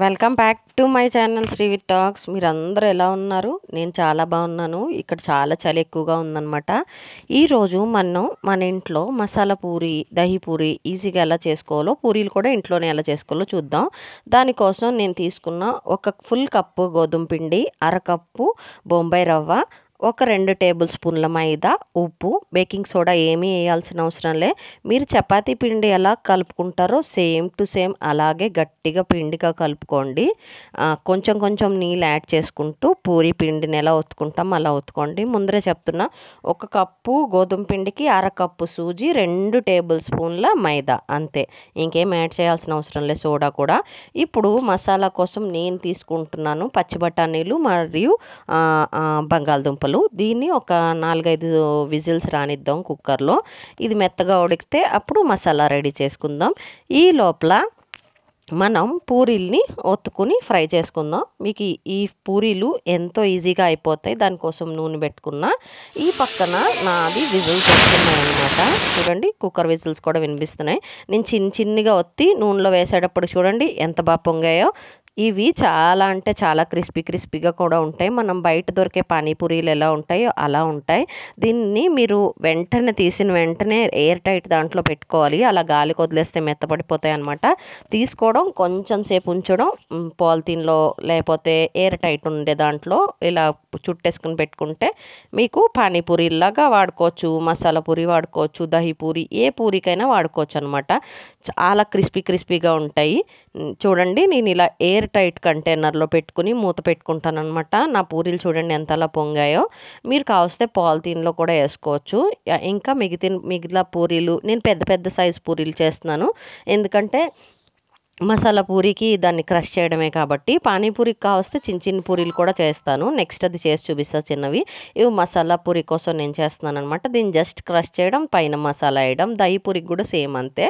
welcome back to my channel Srivith talks మీరందరూ ఎలా ఉన్నారు నేను చాలా బాగున్నాను ఇక్కడ చాలా చలి ఎక్కువగా ఉందన్నమాట ఈరోజు మనం మన ఇంట్లో మసాలా పూరి దహి పూరి ఈజీగా ఎలా చేసుకోవాలో పూరీలు కూడా ఇంట్లోనే ఎలా చేసుకోవాలో చూద్దాం దానికోసం నేను తీసుకున్న ఒక ఫుల్ కప్పు గోధుమ పిండి అరకప్పు బొంబాయి రవ్వ ఒక రెండు టేబుల్ స్పూన్ల మైదా ఉప్పు బేకింగ్ సోడా ఏమీ వేయాల్సిన అవసరం లే మీరు చపాతీ పిండి ఎలా కలుపుకుంటారో సేమ్ టు సేమ్ అలాగే గట్టిగా పిండిగా కలుపుకోండి కొంచెం కొంచెం నీళ్ళు యాడ్ చేసుకుంటూ పూరి పిండిని ఎలా ఒత్తుకుంటాం అలా ఒత్తుకోండి ముందరే చెప్తున్నా ఒక కప్పు గోధుమ పిండికి అర కప్పు సూజీ రెండు టేబుల్ స్పూన్ల మైదా అంతే ఇంకేం యాడ్ చేయాల్సిన అవసరం లే సోడా కూడా ఇప్పుడు మసాలా కోసం నేను తీసుకుంటున్నాను పచ్చి బఠానీలు మరియు బంగాళదుంపలు చాలు దీన్ని ఒక నాలుగైదు విజిల్స్ రానిద్దాం కుక్కర్లో ఇది మెత్తగా ఉడికితే అప్పుడు మసాలా రెడీ చేసుకుందాం ఈ లోపల మనం పూరీల్ని ఒత్తుకుని ఫ్రై చేసుకుందాం మీకు ఈ పూరీలు ఎంతో ఈజీగా అయిపోతాయి దానికోసం నూనె పెట్టుకున్నా ఈ పక్కన నాది విజిల్స్ వస్తున్నాయన్నమాట చూడండి కుక్కర్ విజిల్స్ కూడా వినిపిస్తున్నాయి నేను చిన్న చిన్నగా ఒత్తి నూనెలో వేసేటప్పుడు చూడండి ఎంత బాగా పొంగాయో ఇవి చాలా అంటే చాలా క్రిస్పీ క్రిస్పీగా కూడా ఉంటాయి మనం బయట దొరికే పానీపూరీలు ఎలా ఉంటాయో అలా ఉంటాయి దీన్ని మీరు వెంటనే తీసిన వెంటనే ఎయిర్ టైట్ దాంట్లో పెట్టుకోవాలి అలా గాలి వదిలేస్తే మెత్తపడిపోతాయి అనమాట తీసుకోవడం కొంచెం సేపు ఉంచడం పాలిథీన్లో లేకపోతే ఎయిర్ టైట్ ఉండే దాంట్లో ఇలా చుట్టేసుకుని పెట్టుకుంటే మీకు పానీపూరిలాగా వాడుకోవచ్చు మసాలా పూరి వాడుకోవచ్చు దహీ పూరి ఏ పూరికైనా వాడుకోవచ్చు అనమాట చాలా క్రిస్పీ క్రిస్పీగా ఉంటాయి చూడండి నేను ఇలా ఎయిర్ ఎయిర్ టైట్ కంటైనర్లో పెట్టుకుని మూత పెట్టుకుంటాను అనమాట నా పూరీలు చూడండి ఎంత అలా పొంగాయో మీరు కావస్తే పాలిథీన్లో కూడా వేసుకోవచ్చు ఇంకా మిగిలిన మిగిలిన పూరీలు నేను పెద్ద పెద్ద సైజు పూరీలు చేస్తున్నాను ఎందుకంటే మసాలా పూరికి దాన్ని క్రష్ చేయడమే కాబట్టి పానీపూరికి కావస్తే చిన్న చిన్న పూరీలు కూడా చేస్తాను నెక్స్ట్ అది చేసి చూపిస్తా చిన్నవి ఇవి మసాలా పూరి కోసం నేను చేస్తున్నాను అనమాట దీన్ని జస్ట్ క్రష్ చేయడం పైన మసాలా వేయడం దହି పూరికి కూడా సేమ్ అంతే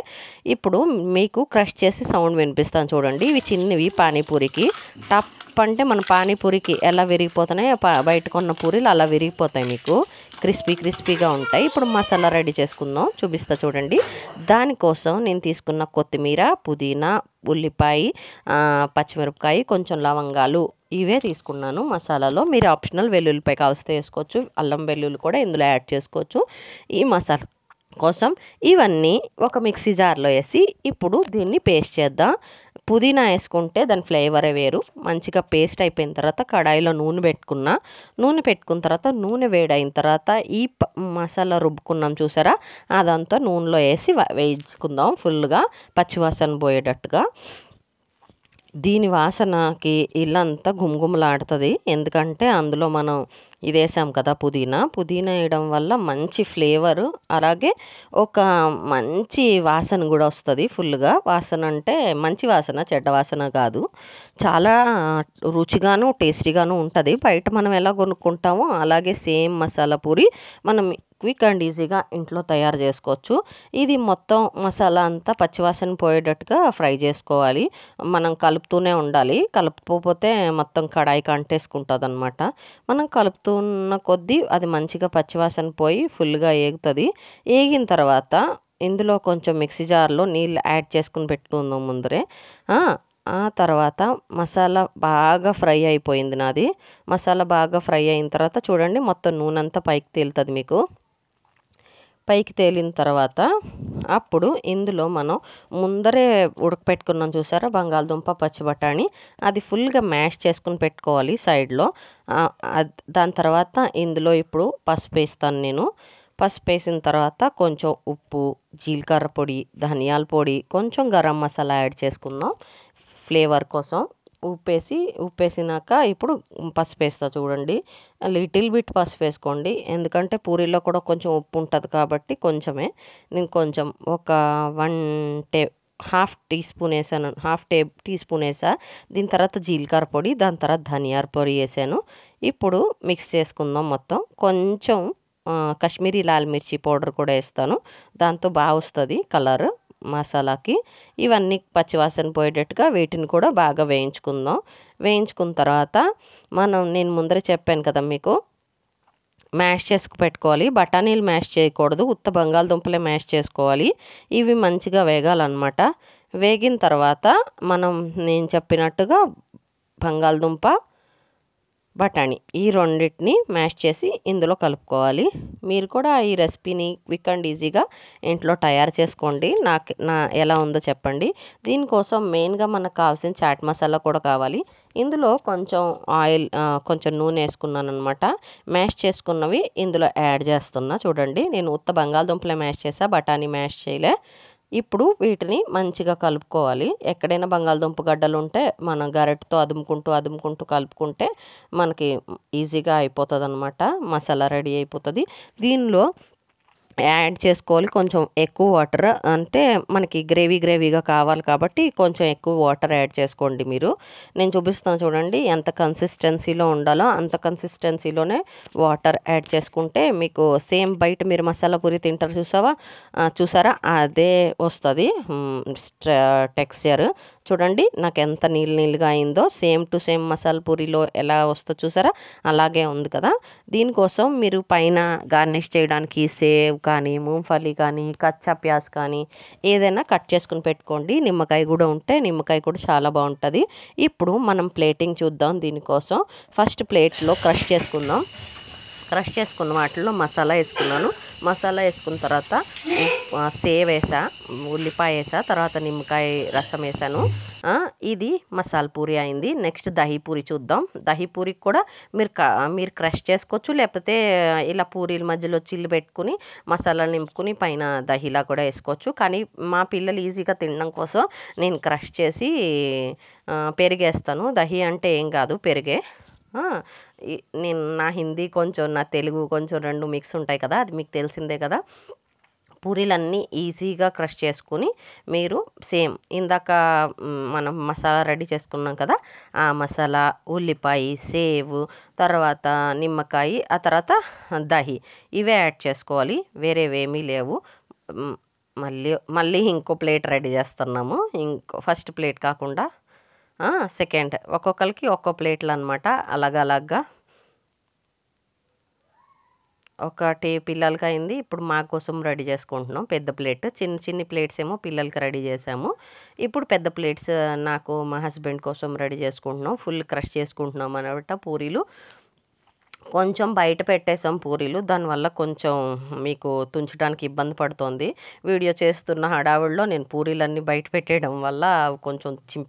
ఇప్పుడు మీకు క్రష్ చేసి సౌండ్ వినిపిస్తాను చూడండి ఇవి చిన్నవి పానీపూరికి టప్ పంటే అంటే మన పానీపూరికి ఎలా విరిగిపోతున్నాయి బయట కొన్న పూరీలు అలా విరిగిపోతాయి మీకు క్రిస్పీ క్రిస్పీగా ఉంటాయి ఇప్పుడు మసాలా రెడీ చేసుకుందాం చూపిస్తా చూడండి దానికోసం నేను తీసుకున్న కొత్తిమీర పుదీనా ఉల్లిపాయ పచ్చిమిరపకాయ కొంచెం లవంగాలు ఇవే తీసుకున్నాను మసాలాలో మీరు ఆప్షనల్ వెల్లుల్లిపాయ కావస్తే వేసుకోవచ్చు అల్లం వెల్లుల్లి కూడా ఇందులో యాడ్ చేసుకోవచ్చు ఈ మసాలా కోసం ఇవన్నీ ఒక మిక్సీ జార్లో వేసి ఇప్పుడు దీన్ని పేస్ట్ చేద్దాం పుదీనా వేసుకుంటే దాని ఫ్లేవరే వేరు మంచిగా పేస్ట్ అయిపోయిన తర్వాత కడాయిలో నూనె పెట్టుకున్న నూనె పెట్టుకున్న తర్వాత నూనె వేడైన తర్వాత ఈ మసాలా రుబ్బుకున్నాం చూసారా అదంతా నూనెలో వేసి వేయించుకుందాం ఫుల్గా పచ్చివాసన పోయేటట్టుగా దీని వాసనకి ఇల్లంతా గుమ్గుమలాడుతుంది ఎందుకంటే అందులో మనం ఇదేసాం కదా పుదీనా పుదీనా వేయడం వల్ల మంచి ఫ్లేవర్ అలాగే ఒక మంచి వాసన కూడా వస్తుంది ఫుల్గా వాసన అంటే మంచి వాసన చెడ్డ వాసన కాదు చాలా రుచిగాను టేస్టీగాను ఉంటుంది బయట మనం ఎలా కొనుక్కుంటామో అలాగే సేమ్ మసాలా పూరి మనం క్విక్ అండ్ ఈజీగా ఇంట్లో తయారు చేసుకోవచ్చు ఇది మొత్తం మసాలా అంతా పచ్చివాసన పోయేటట్టుగా ఫ్రై చేసుకోవాలి మనం కలుపుతూనే ఉండాలి కలుపుకోపోతే మొత్తం కడాయికి అంటేసుకుంటుంది అనమాట మనం కలుపుతున్న కొద్దీ అది మంచిగా పచ్చివాసన పోయి ఫుల్గా ఏగుతుంది ఏగిన తర్వాత ఇందులో కొంచెం మిక్సీ జార్లో నీళ్ళు యాడ్ చేసుకుని పెట్టుకుందాం ముందరే ఆ తర్వాత మసాలా బాగా ఫ్రై అయిపోయింది నాది మసాలా బాగా ఫ్రై అయిన తర్వాత చూడండి మొత్తం నూనె అంతా పైకి తేలుతుంది మీకు పైకి తేలిన తర్వాత అప్పుడు ఇందులో మనం ముందరే ఉడకపెట్టుకున్నాం చూసారా బంగాళదుంప పచ్చిబఠాణి అది ఫుల్గా మ్యాష్ చేసుకుని పెట్టుకోవాలి సైడ్లో దాని తర్వాత ఇందులో ఇప్పుడు పసుపు వేస్తాను నేను పసుపు వేసిన తర్వాత కొంచెం ఉప్పు జీలకర్ర పొడి ధనియాల పొడి కొంచెం గరం మసాలా యాడ్ చేసుకుందాం ఫ్లేవర్ కోసం ఉప్పేసి ఉప్పేసినాక ఇప్పుడు పసుపు వేస్తా చూడండి లిటిల్ బిట్ పసుపు వేసుకోండి ఎందుకంటే పూరీలో కూడా కొంచెం ఉప్పు ఉంటుంది కాబట్టి కొంచెమే నేను కొంచెం ఒక వన్ టే హాఫ్ టీ స్పూన్ వేసాను హాఫ్ టే టీ స్పూన్ వేసా దీని తర్వాత జీలకర్ర పొడి దాని తర్వాత ధనియాల పొడి వేసాను ఇప్పుడు మిక్స్ చేసుకుందాం మొత్తం కొంచెం కాశ్మీరీ లాల్ మిర్చి పౌడర్ కూడా వేస్తాను దాంతో బాగా వస్తుంది కలర్ మసాలాకి ఇవన్నీ పచ్చివాసన పోయేటట్టుగా వీటిని కూడా బాగా వేయించుకుందాం వేయించుకున్న తర్వాత మనం నేను ముందర చెప్పాను కదా మీకు మ్యాష్ చేసుకు పెట్టుకోవాలి బఠానీలు మ్యాష్ చేయకూడదు ఉత్త బంగాళదుంపలే మ్యాష్ చేసుకోవాలి ఇవి మంచిగా వేగాలన్నమాట వేగిన తర్వాత మనం నేను చెప్పినట్టుగా బంగాళదుంప బఠానీ ఈ రెండింటిని మ్యాష్ చేసి ఇందులో కలుపుకోవాలి మీరు కూడా ఈ రెసిపీని క్విక్ అండ్ ఈజీగా ఇంట్లో తయారు చేసుకోండి నాకు నా ఎలా ఉందో చెప్పండి దీనికోసం మెయిన్గా మనకు కావాల్సిన చాట్ మసాలా కూడా కావాలి ఇందులో కొంచెం ఆయిల్ కొంచెం నూనె వేసుకున్నాను అనమాట మ్యాష్ చేసుకున్నవి ఇందులో యాడ్ చేస్తున్నా చూడండి నేను ఉత్త బంగాళదుంపలే మ్యాష్ చేసా బఠానీ మ్యాష్ చేయలే ఇప్పుడు వీటిని మంచిగా కలుపుకోవాలి ఎక్కడైనా బంగాళదుంప గడ్డలు ఉంటే మనం గరెట్తో అదుముకుంటూ అదుముకుంటూ కలుపుకుంటే మనకి ఈజీగా అయిపోతుంది అనమాట మసాలా రెడీ అయిపోతుంది దీనిలో యాడ్ చేసుకోవాలి కొంచెం ఎక్కువ వాటర్ అంటే మనకి గ్రేవీ గ్రేవీగా కావాలి కాబట్టి కొంచెం ఎక్కువ వాటర్ యాడ్ చేసుకోండి మీరు నేను చూపిస్తాను చూడండి ఎంత కన్సిస్టెన్సీలో ఉండాలో అంత కన్సిస్టెన్సీలోనే వాటర్ యాడ్ చేసుకుంటే మీకు సేమ్ బయట మీరు మసాలా పూరి తింటారు చూసావా చూసారా అదే వస్తుంది టెక్స్చర్ చూడండి నాకు ఎంత నీళ్ళు నీళ్ళుగా అయిందో సేమ్ టు సేమ్ మసాలా పూరిలో ఎలా వస్తో చూసారా అలాగే ఉంది కదా దీనికోసం మీరు పైన గార్నిష్ చేయడానికి సేవ్ కానీ మూంఫలి కానీ కచ్చా ప్యాస్ కానీ ఏదైనా కట్ చేసుకుని పెట్టుకోండి నిమ్మకాయ కూడా ఉంటే నిమ్మకాయ కూడా చాలా బాగుంటుంది ఇప్పుడు మనం ప్లేటింగ్ చూద్దాం దీనికోసం ఫస్ట్ ప్లేట్లో క్రష్ చేసుకుందాం క్రష్ చేసుకున్న వాటిలో మసాలా వేసుకున్నాను మసాలా వేసుకున్న తర్వాత సేవ్ వేసా ఉల్లిపాయ వేసా తర్వాత నిమ్మకాయ రసం వేసాను ఇది మసాలా పూరి అయింది నెక్స్ట్ దహీ పూరి చూద్దాం దహీ పూరికి కూడా మీరు మీరు క్రష్ చేసుకోవచ్చు లేకపోతే ఇలా పూరీల మధ్యలో చిల్లు పెట్టుకుని మసాలా నింపుకుని పైన దహీలా కూడా వేసుకోవచ్చు కానీ మా పిల్లలు ఈజీగా తినడం కోసం నేను క్రష్ చేసి పెరిగేస్తాను దహీ అంటే ఏం కాదు పెరిగే నేను నా హిందీ కొంచెం నా తెలుగు కొంచెం రెండు మిక్స్ ఉంటాయి కదా అది మీకు తెలిసిందే కదా పూరీలన్నీ ఈజీగా క్రష్ చేసుకుని మీరు సేమ్ ఇందాక మనం మసాలా రెడీ చేసుకున్నాం కదా ఆ మసాలా ఉల్లిపాయ సేవ్ తర్వాత నిమ్మకాయ ఆ తర్వాత దహి ఇవే యాడ్ చేసుకోవాలి వేరేవేమీ లేవు మళ్ళీ మళ్ళీ ఇంకో ప్లేట్ రెడీ చేస్తున్నాము ఇంకో ఫస్ట్ ప్లేట్ కాకుండా సెకండ్ ఒక్కొక్కరికి ఒక్కో ప్లేట్లు అనమాట అలాగలాగా ఒకటి పిల్లలకి అయింది ఇప్పుడు మా కోసం రెడీ చేసుకుంటున్నాం పెద్ద ప్లేట్ చిన్న చిన్ని ప్లేట్స్ ఏమో పిల్లలకి రెడీ చేసాము ఇప్పుడు పెద్ద ప్లేట్స్ నాకు మా హస్బెండ్ కోసం రెడీ చేసుకుంటున్నాం ఫుల్ క్రష్ చేసుకుంటున్నాం అనమాట పూరీలు కొంచెం బయట పెట్టేసాం పూరీలు దానివల్ల కొంచెం మీకు తుంచడానికి ఇబ్బంది పడుతోంది వీడియో చేస్తున్న హడావుడిలో నేను పూరీలన్నీ బయట పెట్టేయడం వల్ల కొంచెం చిం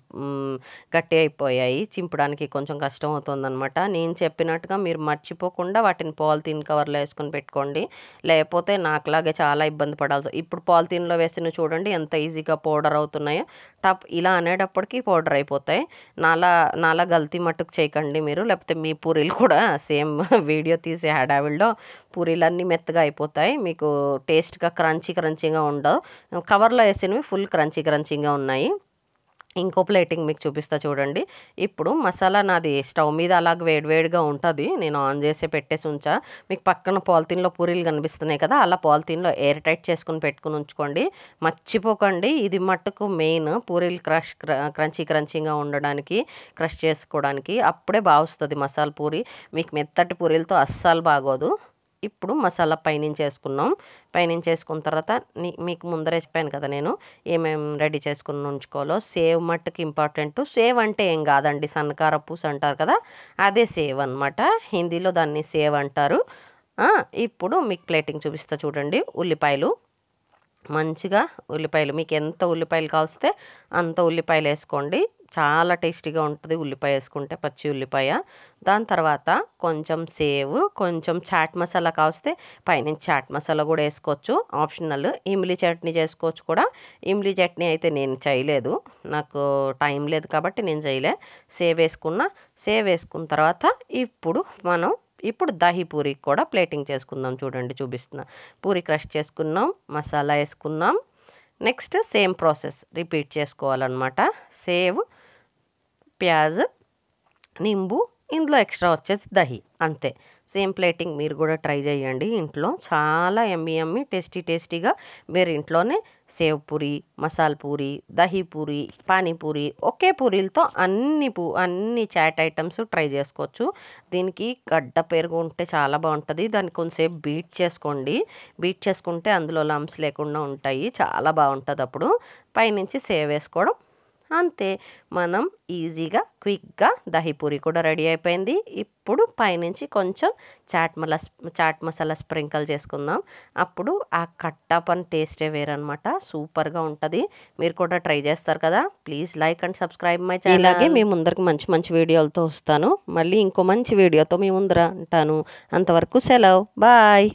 గట్టి అయిపోయాయి చింపడానికి కొంచెం కష్టం అవుతుందనమాట నేను చెప్పినట్టుగా మీరు మర్చిపోకుండా వాటిని పాలిథీన్ కవర్లో వేసుకొని పెట్టుకోండి లేకపోతే నాకులాగే చాలా ఇబ్బంది పడాల్సి ఇప్పుడు పాలిథీన్లో వేసిన చూడండి ఎంత ఈజీగా పౌడర్ అవుతున్నాయో టప్ ఇలా అనేటప్పటికి పౌడర్ అయిపోతాయి నాలా నాలా గల్తీ మట్టుకు చేయకండి మీరు లేకపోతే మీ పూరీలు కూడా సేమ్ వీడియో తీసే హడావిడిలో పూరీలు అన్నీ మెత్తగా అయిపోతాయి మీకు టేస్ట్గా క్రంచీ క్రంచీగా ఉండవు కవర్లో వేసినవి ఫుల్ క్రంచీ క్రంచీగా ఉన్నాయి ఇంకో ప్లేటింగ్ మీకు చూపిస్తా చూడండి ఇప్పుడు మసాలా నాది స్టవ్ మీద అలాగ వేడివేడిగా ఉంటుంది నేను ఆన్ చేసే పెట్టేసి ఉంచా మీకు పక్కన పాలిథిన్లో పూరీలు కనిపిస్తున్నాయి కదా అలా పాలిథిన్లో ఎయిర్ టైట్ చేసుకుని పెట్టుకుని ఉంచుకోండి మర్చిపోకండి ఇది మట్టుకు మెయిన్ పూరీలు క్రష్ క్రంచీ క్రంచీగా ఉండడానికి క్రష్ చేసుకోవడానికి అప్పుడే బాగుస్తుంది మసాలా పూరి మీకు మెత్తటి పూరీలతో అస్సలు బాగోదు ఇప్పుడు మసాలా పైనుంచి వేసుకున్నాం పైనుంచి వేసుకున్న తర్వాత మీకు ముందర చెప్పాను కదా నేను ఏమేమి రెడీ చేసుకుని ఉంచుకోవాలో సేవ్ మట్టుకు ఇంపార్టెంట్ సేవ్ అంటే ఏం కాదండి సన్నకార పూస అంటారు కదా అదే సేవ్ అనమాట హిందీలో దాన్ని సేవ్ అంటారు ఇప్పుడు మీకు ప్లేటింగ్ చూపిస్తా చూడండి ఉల్లిపాయలు మంచిగా ఉల్లిపాయలు మీకు ఎంత ఉల్లిపాయలు కావస్తే అంత ఉల్లిపాయలు వేసుకోండి చాలా టేస్టీగా ఉంటుంది ఉల్లిపాయ వేసుకుంటే పచ్చి ఉల్లిపాయ దాని తర్వాత కొంచెం సేవ్ కొంచెం చాట్ మసాలా కావస్తే పైన చాట్ మసాలా కూడా వేసుకోవచ్చు ఆప్షనల్ ఇమ్లీ చట్నీ చేసుకోవచ్చు కూడా ఇమ్లీ చట్నీ అయితే నేను చేయలేదు నాకు టైం లేదు కాబట్టి నేను చేయలే సేవ్ వేసుకున్నా సేవ్ వేసుకున్న తర్వాత ఇప్పుడు మనం ఇప్పుడు దహీ పూరి కూడా ప్లేటింగ్ చేసుకుందాం చూడండి చూపిస్తున్నా పూరి క్రష్ చేసుకున్నాం మసాలా వేసుకున్నాం నెక్స్ట్ సేమ్ ప్రాసెస్ రిపీట్ చేసుకోవాలన్నమాట సేవ్ ప్యాజ్ నింబు ఇందులో ఎక్స్ట్రా వచ్చేసి దహి అంతే సేమ్ ప్లేటింగ్ మీరు కూడా ట్రై చేయండి ఇంట్లో చాలా ఎమ్మి ఎమ్మి టేస్టీ టేస్టీగా మీరు ఇంట్లోనే సేవ్ పూరి మసాల్ పూరి దహి పూరి పానీపూరి ఒకే పూరీలతో అన్ని పూ అన్ని చాట్ ఐటమ్స్ ట్రై చేసుకోవచ్చు దీనికి గడ్డ పెరుగు ఉంటే చాలా బాగుంటుంది దాన్ని కొంచెంసేపు బీట్ చేసుకోండి బీట్ చేసుకుంటే అందులో లమ్స్ లేకుండా ఉంటాయి చాలా బాగుంటుంది అప్పుడు పైనుంచి సేవ్ వేసుకోవడం అంతే మనం ఈజీగా క్విక్గా దహీపూరి కూడా రెడీ అయిపోయింది ఇప్పుడు పైనుంచి కొంచెం చాట్ మలా చాట్ మసాలా స్ప్రింకిల్ చేసుకుందాం అప్పుడు ఆ కట్టాపన్ టేస్టే వేరనమాట సూపర్గా ఉంటుంది మీరు కూడా ట్రై చేస్తారు కదా please like and subscribe my channel ఇలాగే మీ ముందరికి మంచి మంచి వీడియోలతో వస్తాను మళ్ళీ ఇంకో మంచి వీడియోతో మీ ముందర అంటాను అంతవరకు సెలవు బాయ్